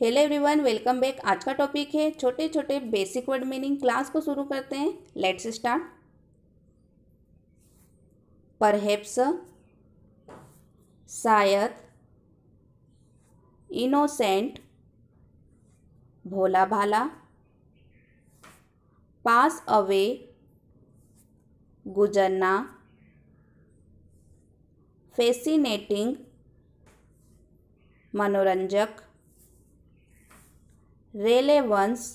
hello everyone welcome back आज का topic है छोटे छोटे बेसिक वर्ड मीनिंग क्लास को शुरू करते हैं लेट्स स्टार्ट परहेप्स शायद इनोसेंट भोला भाला पास अवे गुजरना फैसिनेटिंग मनोरंजक रेलेवंस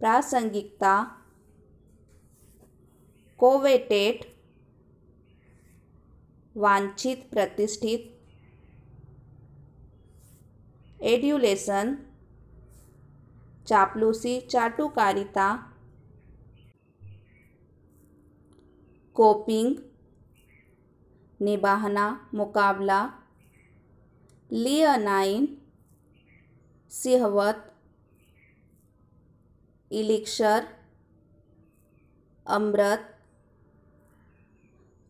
प्रासंगिकता कोवेटेट वांछित प्रतिष्ठित एड्यूलेशन चापलूसी चाटुकारिता कोपिंग निबाहना मुकाबला लियनाइन सिहवत इलिक्शर अमृत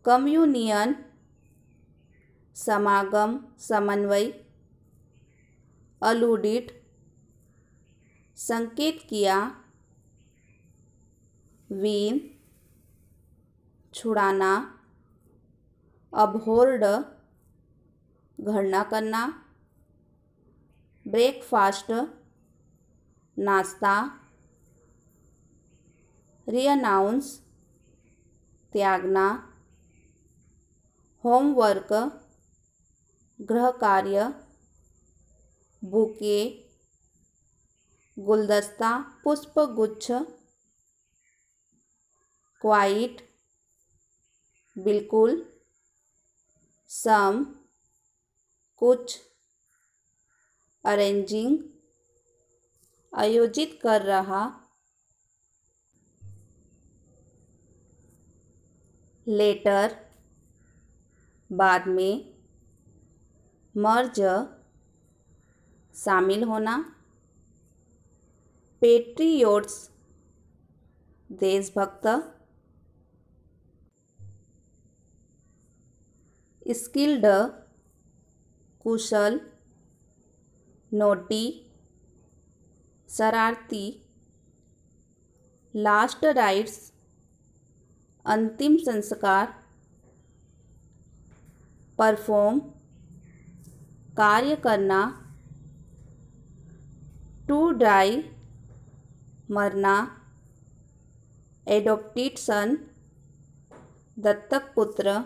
कम्युनियन समागम समन्वय अलूडिट संकेत किया वीन छुड़ाना अभोर्ड घड़ना करना ब्रेकफास्ट नाश्ता रीअनाउंस त्यागना होमवर्क गृह कार्य बुके गुलदस्ता पुष्पगुच्छ क्वाइट बिल्कुल सम कुछ अरेंजिंग आयोजित कर रहा लेटर बाद में मर्ज शामिल होना पेट्रियोट्स देशभक्त स्किल्ड कुशल नोटी शरारती लास्ट राइट्स अंतिम संस्कार परफॉर्म कार्य करना टू डाई मरना एडोप्टिड सन दत्तक पुत्र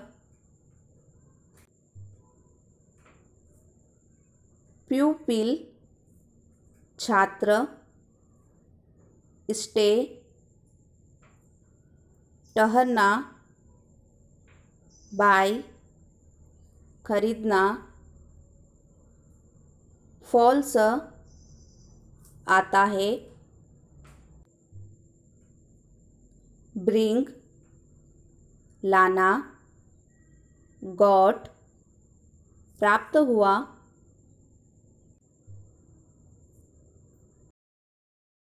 प्यूपिल छात्र स्टे टहरना बाय खरीदना फॉल्स आता है ब्रिंग लाना गॉट प्राप्त हुआ